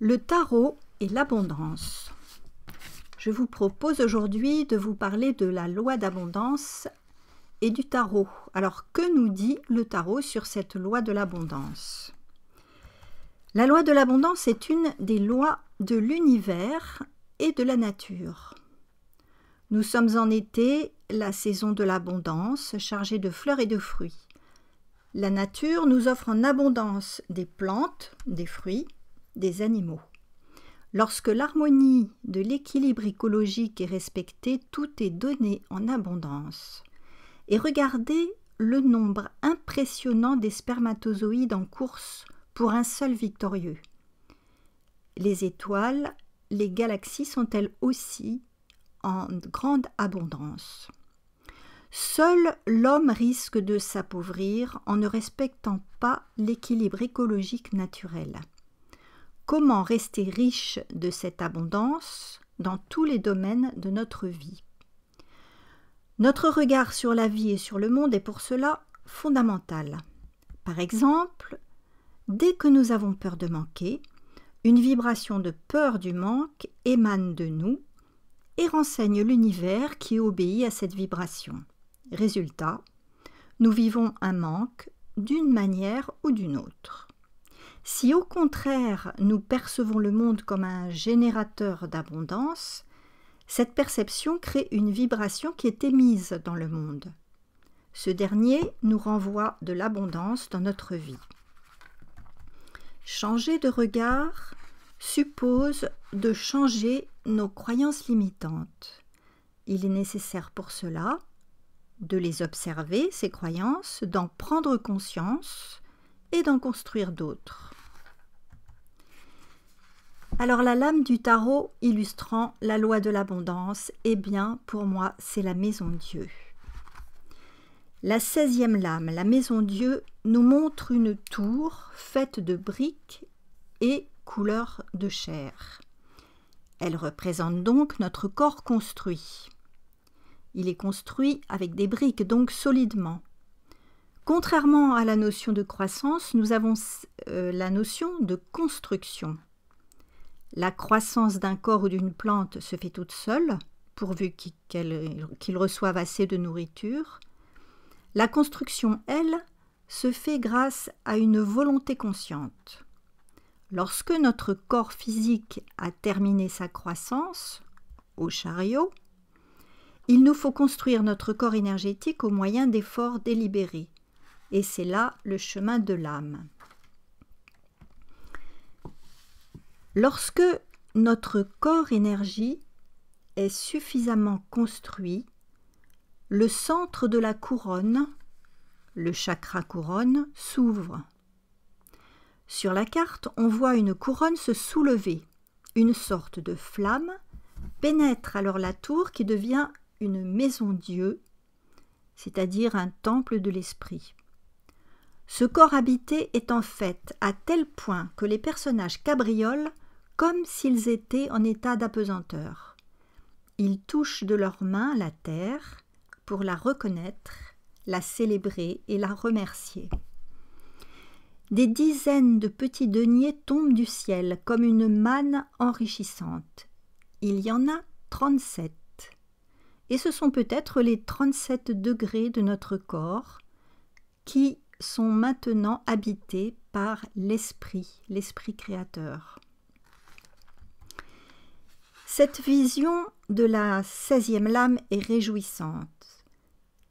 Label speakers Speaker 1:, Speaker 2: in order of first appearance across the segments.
Speaker 1: Le tarot et l'abondance. Je vous propose aujourd'hui de vous parler de la loi d'abondance et du tarot. Alors que nous dit le tarot sur cette loi de l'abondance La loi de l'abondance est une des lois de l'univers et de la nature. Nous sommes en été, la saison de l'abondance, chargée de fleurs et de fruits. La nature nous offre en abondance des plantes, des fruits, des animaux. Lorsque l'harmonie de l'équilibre écologique est respectée, tout est donné en abondance. Et regardez le nombre impressionnant des spermatozoïdes en course pour un seul victorieux. Les étoiles, les galaxies sont-elles aussi en grande abondance Seul l'homme risque de s'appauvrir en ne respectant pas l'équilibre écologique naturel comment rester riche de cette abondance dans tous les domaines de notre vie. Notre regard sur la vie et sur le monde est pour cela fondamental. Par exemple, dès que nous avons peur de manquer, une vibration de peur du manque émane de nous et renseigne l'univers qui obéit à cette vibration. Résultat, nous vivons un manque d'une manière ou d'une autre. Si au contraire nous percevons le monde comme un générateur d'abondance, cette perception crée une vibration qui est émise dans le monde. Ce dernier nous renvoie de l'abondance dans notre vie. Changer de regard suppose de changer nos croyances limitantes. Il est nécessaire pour cela de les observer, ces croyances, d'en prendre conscience et d'en construire d'autres. Alors la lame du tarot illustrant la loi de l'abondance, eh bien pour moi c'est la maison Dieu. La 16e lame, la maison Dieu, nous montre une tour faite de briques et couleur de chair. Elle représente donc notre corps construit. Il est construit avec des briques, donc solidement. Contrairement à la notion de croissance, nous avons euh, la notion de construction. La croissance d'un corps ou d'une plante se fait toute seule, pourvu qu'il reçoive assez de nourriture. La construction, elle, se fait grâce à une volonté consciente. Lorsque notre corps physique a terminé sa croissance, au chariot, il nous faut construire notre corps énergétique au moyen d'efforts délibérés. Et c'est là le chemin de l'âme. Lorsque notre corps énergie est suffisamment construit, le centre de la couronne, le chakra couronne, s'ouvre. Sur la carte, on voit une couronne se soulever. Une sorte de flamme pénètre alors la tour qui devient une maison Dieu, c'est-à-dire un temple de l'esprit. Ce corps habité est en fait à tel point que les personnages cabrioles comme s'ils étaient en état d'apesanteur. Ils touchent de leurs mains la terre pour la reconnaître, la célébrer et la remercier. Des dizaines de petits deniers tombent du ciel comme une manne enrichissante. Il y en a 37. Et ce sont peut-être les 37 degrés de notre corps qui sont maintenant habités par l'esprit, l'esprit créateur. Cette vision de la 16e lame est réjouissante.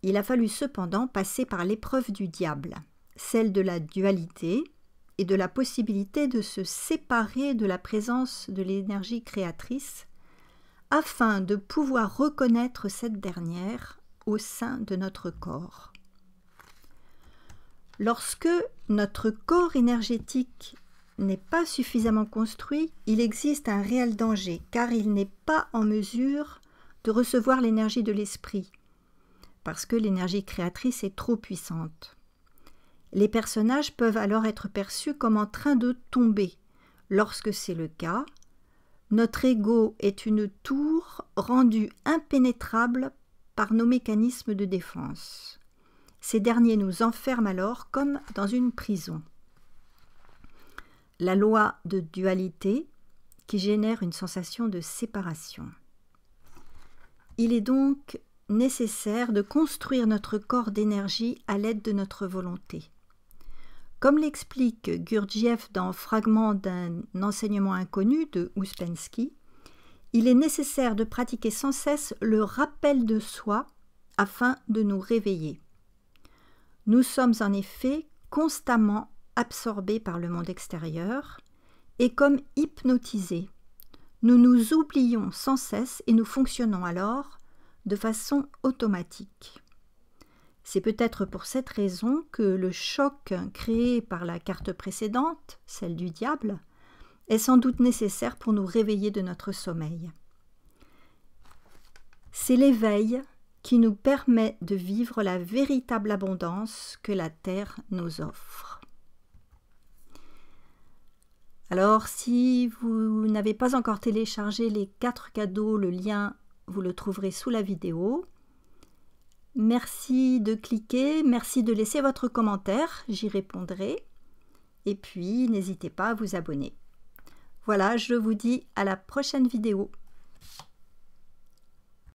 Speaker 1: Il a fallu cependant passer par l'épreuve du diable, celle de la dualité et de la possibilité de se séparer de la présence de l'énergie créatrice afin de pouvoir reconnaître cette dernière au sein de notre corps. Lorsque notre corps énergétique n'est pas suffisamment construit, il existe un réel danger, car il n'est pas en mesure de recevoir l'énergie de l'esprit, parce que l'énergie créatrice est trop puissante. Les personnages peuvent alors être perçus comme en train de tomber. Lorsque c'est le cas, notre ego est une tour rendue impénétrable par nos mécanismes de défense. Ces derniers nous enferment alors comme dans une prison la loi de dualité qui génère une sensation de séparation. Il est donc nécessaire de construire notre corps d'énergie à l'aide de notre volonté. Comme l'explique Gurdjieff dans Fragment d'un enseignement inconnu de Ouspensky, il est nécessaire de pratiquer sans cesse le rappel de soi afin de nous réveiller. Nous sommes en effet constamment absorbés par le monde extérieur, et comme hypnotisés. Nous nous oublions sans cesse et nous fonctionnons alors de façon automatique. C'est peut-être pour cette raison que le choc créé par la carte précédente, celle du diable, est sans doute nécessaire pour nous réveiller de notre sommeil. C'est l'éveil qui nous permet de vivre la véritable abondance que la Terre nous offre. Alors si vous n'avez pas encore téléchargé les quatre cadeaux, le lien vous le trouverez sous la vidéo. Merci de cliquer, merci de laisser votre commentaire, j'y répondrai. Et puis n'hésitez pas à vous abonner. Voilà, je vous dis à la prochaine vidéo.